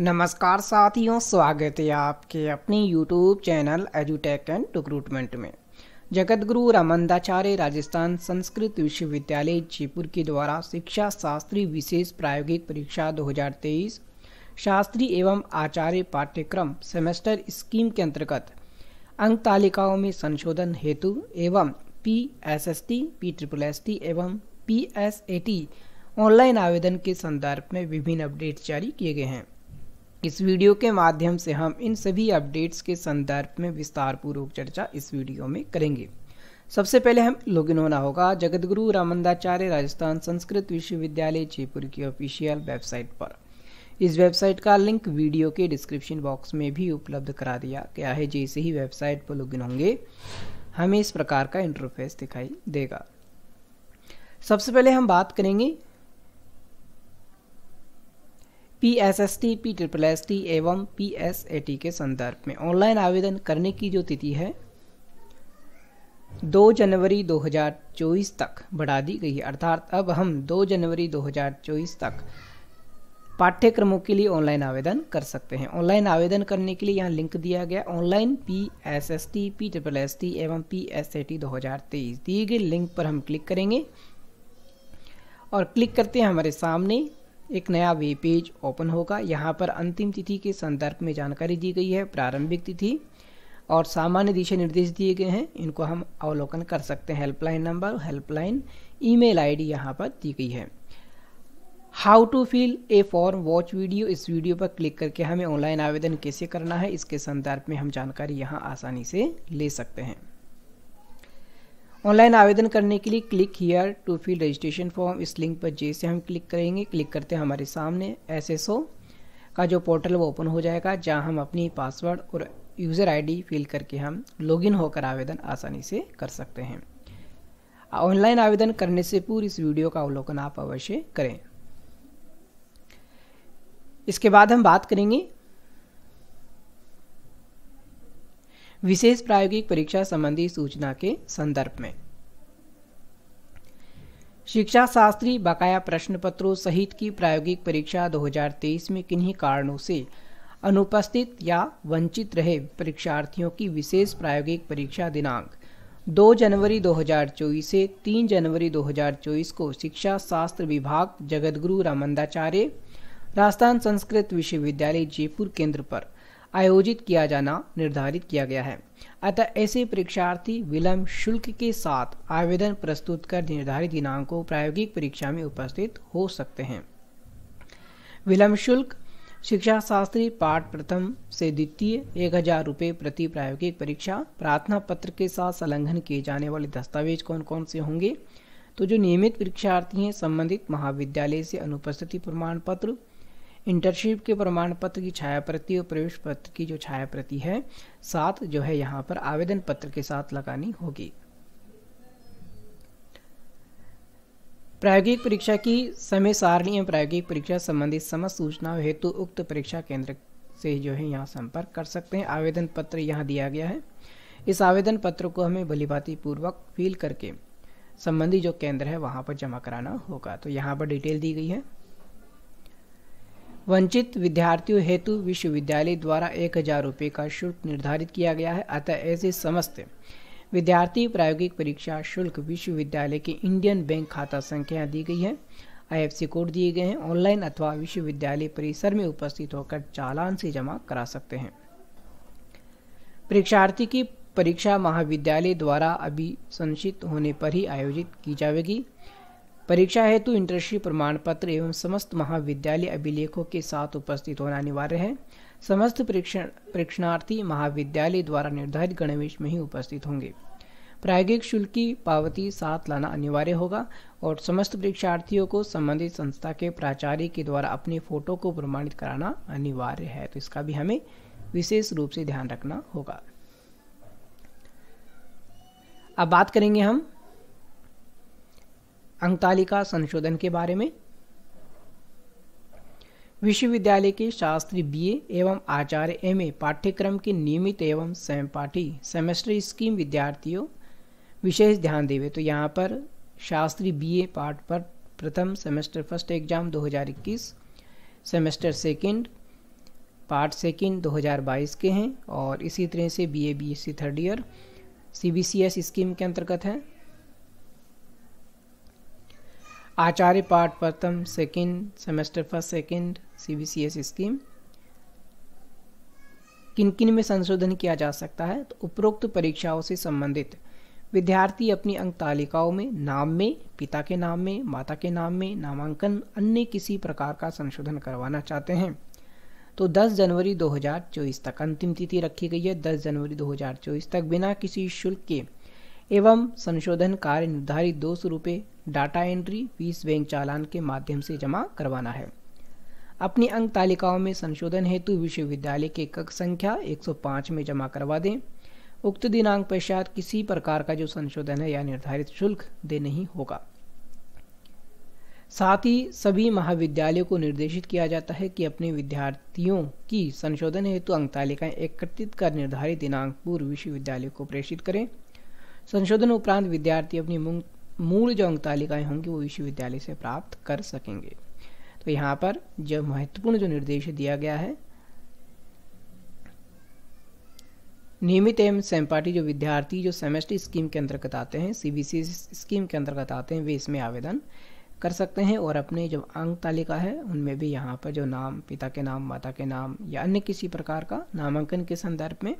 नमस्कार साथियों स्वागत है आपके अपने YouTube चैनल एजुटेक एंड रिक्रूटमेंट में जगत गुरु रामंदाचार्य राजस्थान संस्कृत विश्वविद्यालय जयपुर के द्वारा शिक्षा शास्त्री विशेष प्रायोगिक परीक्षा 2023 शास्त्री एवं आचार्य पाठ्यक्रम सेमेस्टर स्कीम के अंतर्गत अंक तालिकाओं में संशोधन हेतु एवं P S S T P triple S T एवं P S A T online आवेदन के संदर्भ में विभिन्न अपडेट जारी किए गए हैं इस वीडियो के माध्यम से हम इन सभी अपडेट्स के संदर्भ में विस्तारपूर्वक चर्चा इस वीडियो में करेंगे सबसे पहले हम लॉगिन होना होगा जगतगुरु रामंदाचार्य राजस्थान संस्कृत विश्वविद्यालय जयपुर की ऑफिशियल वेबसाइट पर इस वेबसाइट का लिंक वीडियो के डिस्क्रिप्शन बॉक्स में भी उपलब्ध करा दिया गया है जैसे ही वेबसाइट पर लॉगिन होंगे हमें इस प्रकार का इंटरफेस दिखाई देगा सबसे पहले हम बात करेंगे P S S T P triple S T एवं पी एस ए टी के संदर्भ में ऑनलाइन आवेदन करने की जो तिथि है दो जनवरी 2024 तक बढ़ा दी गई है अर्थात अब हम दो जनवरी 2024 तक पाठ्यक्रमों के लिए ऑनलाइन आवेदन कर सकते हैं ऑनलाइन आवेदन करने के लिए यहाँ लिंक दिया गया online P S S T P triple S T एवं पी एस ए टी दो हज़ार तेईस दिए गए लिंक पर हम क्लिक करेंगे और क्लिक करते हैं हमारे सामने एक नया वेब पेज ओपन होगा यहाँ पर अंतिम तिथि के संदर्भ में जानकारी दी गई है प्रारंभिक तिथि और सामान्य दिशा निर्देश दिए गए हैं इनको हम अवलोकन कर सकते हैं helpline number helpline email ID यहाँ पर दी गई है how to fill a form watch video इस वीडियो पर क्लिक करके हमें ऑनलाइन आवेदन कैसे करना है इसके संदर्भ में हम जानकारी यहाँ आसानी से ले सकते हैं ऑनलाइन आवेदन करने के लिए click here to fill registration form इस लिंक पर जैसे हम क्लिक करेंगे क्लिक करते हैं हमारे सामने एस का जो पोर्टल वो ओपन हो जाएगा जहाँ हम अपनी पासवर्ड और यूज़र आईडी फिल करके हम लॉगिन होकर आवेदन आसानी से कर सकते हैं ऑनलाइन आवेदन करने से पूर्व इस वीडियो का अवलोकन आप अवश्य करें इसके बाद हम बात करेंगे विशेष प्रायोगिक परीक्षा संबंधी सूचना के संदर्भ में शिक्षा शास्त्री बकाया प्रश्न पत्रों सहित की प्रायोगिक परीक्षा 2023 में किन्हीं कारणों से अनुपस्थित या वंचित रहे परीक्षार्थियों की विशेष प्रायोगिक परीक्षा दिनांक 2 जनवरी 2024 से 3 जनवरी 2024 को शिक्षा शास्त्र विभाग जगतगुरु रामंदाचार्य राजस्थान संस्कृत विश्वविद्यालय जयपुर केंद्र पर आयोजित किया जाना निर्धारित किया गया है अतः ऐसे परीक्षार्थी विलंब शुल्क के साथ आवेदन प्रस्तुत कर निर्धारित दिनांक को प्रायोगिक परीक्षा में उपस्थित हो सकते हैं विलंब शुल्क शिक्षा शास्त्री पाठ प्रथम से द्वितीय एक हजार रुपये प्रति प्रायोगिक परीक्षा प्रार्थना पत्र के साथ संलग्न किए जाने वाले दस्तावेज कौन कौन से होंगे तो जो नियमित परीक्षार्थी हैं संबंधित महाविद्यालय से अनुपस्थिति प्रमाण पत्र इंटर्नशिप के प्रमाण पत्र की छाया प्रति और प्रवेश पत्र की जो छाया प्रति है साथ जो है यहाँ पर आवेदन पत्र के साथ लगानी होगी प्रायोगिक परीक्षा की समय सारणी एवं प्रायोगिक परीक्षा संबंधित समस्त सूचना हेतु उक्त परीक्षा केंद्र से जो है यहाँ संपर्क कर सकते हैं आवेदन पत्र यहाँ दिया गया है इस आवेदन पत्र को हमें भलीभांति पूर्वक फिल करके संबंधी जो केंद्र है वहाँ पर जमा कराना होगा तो यहाँ पर डिटेल दी गई है वंचित विद्यार्थियों हेतु विश्वविद्यालय द्वारा एक हज़ार रुपये का शुल्क निर्धारित किया गया है अतः ऐसे समस्त विद्यार्थी प्रायोगिक परीक्षा शुल्क विश्वविद्यालय के इंडियन बैंक खाता संख्या दी गई है आईएफसी कोड दिए गए हैं ऑनलाइन अथवा विश्वविद्यालय परिसर में उपस्थित होकर चालान से जमा करा सकते हैं परीक्षार्थी की परीक्षा महाविद्यालय द्वारा अभी संचित होने पर ही आयोजित की जाएगी परीक्षा हेतु इंटर्नशिप प्रमाण पत्र एवं समस्त महाविद्यालय अभिलेखों के साथ उपस्थित होना अनिवार्य है समस्त परीक्षण परीक्षणार्थी महाविद्यालय द्वारा निर्धारित गणवेश में ही उपस्थित होंगे प्रायोगिक शुल्क की पावती साथ लाना अनिवार्य होगा और समस्त परीक्षार्थियों को संबंधित संस्था के प्राचार्य के द्वारा अपनी फोटो को प्रमाणित कराना अनिवार्य है तो इसका भी हमें विशेष रूप से ध्यान रखना होगा अब बात करेंगे हम अंकतालिका संशोधन के बारे में विश्वविद्यालय के शास्त्री बीए एवं आचार्य एमए पाठ्यक्रम के नियमित एवं सहपाठी सेमेस्टर स्कीम विद्यार्थियों विशेष ध्यान देवे तो यहाँ पर शास्त्री बीए पाठ पर प्रथम semester first exam 2021 semester second part second 2022 के हैं और इसी तरह से BA BSc third year CBCS scheme के अंतर्गत हैं आचार्य पाठ प्रथम second semester first second CBCS scheme किन किन में संशोधन किया जा सकता है तो उपरोक्त परीक्षाओं से संबंधित विद्यार्थी अपनी अंक तालिकाओं में नाम में पिता के नाम में माता के नाम में नामांकन अन्य किसी प्रकार का संशोधन करवाना चाहते हैं तो 10 जनवरी 2024 तक अंतिम तिथि रखी गई है 10 जनवरी 2024 तक बिना किसी शुल्क के एवं संशोधन कार्य निर्धारित दो सौ रुपये डाटा एंट्री फीस बैंक चालान के माध्यम से जमा करवाना है अपनी अंक तालिकाओं में संशोधन हेतु विश्वविद्यालय के कक्ष संख्या 105 में जमा करवा दें उक्त दिनांक पश्चात किसी प्रकार का जो संशोधन है या निर्धारित शुल्क दे नहीं होगा साथ ही सभी महाविद्यालयों को निर्देशित किया जाता है कि अपने विद्यार्थियों की संशोधन हेतु अंक तालिकाएं एकत्रित कर निर्धारित दिनांक पूर्व विश्वविद्यालय को प्रेषित करें संशोधन उपरांत विद्यार्थी अपनी मूल जो अंक तालिकाएँ होंगी वो विश्वविद्यालय से प्राप्त कर सकेंगे तो यहाँ पर जो महत्वपूर्ण जो निर्देश दिया गया है नियमित एवं सहपाठी जो विद्यार्थी जो सेमेस्टर स्कीम के अंतर्गत आते हैं सी स्कीम के अंतर्गत आते हैं वे इसमें आवेदन कर सकते हैं और अपने जो अंक तालिका है उनमें भी यहाँ पर जो नाम पिता के नाम माता के नाम या अन्य किसी प्रकार का नामांकन के संदर्भ में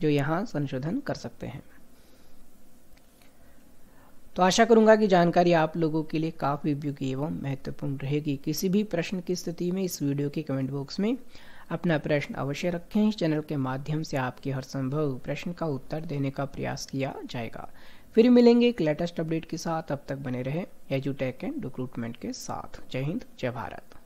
जो यहाँ संशोधन कर सकते हैं तो आशा करूंगा कि जानकारी आप लोगों के लिए काफ़ी उपयोगी एवं महत्वपूर्ण रहेगी किसी भी प्रश्न की स्थिति में इस वीडियो के कमेंट बॉक्स में अपना प्रश्न अवश्य रखें इस चैनल के माध्यम से आपके हर संभव प्रश्न का उत्तर देने का प्रयास किया जाएगा फिर मिलेंगे एक लेटेस्ट अपडेट के साथ अब तक बने रहे एजुटेक एंड रिक्रूटमेंट के साथ जय हिंद जय भारत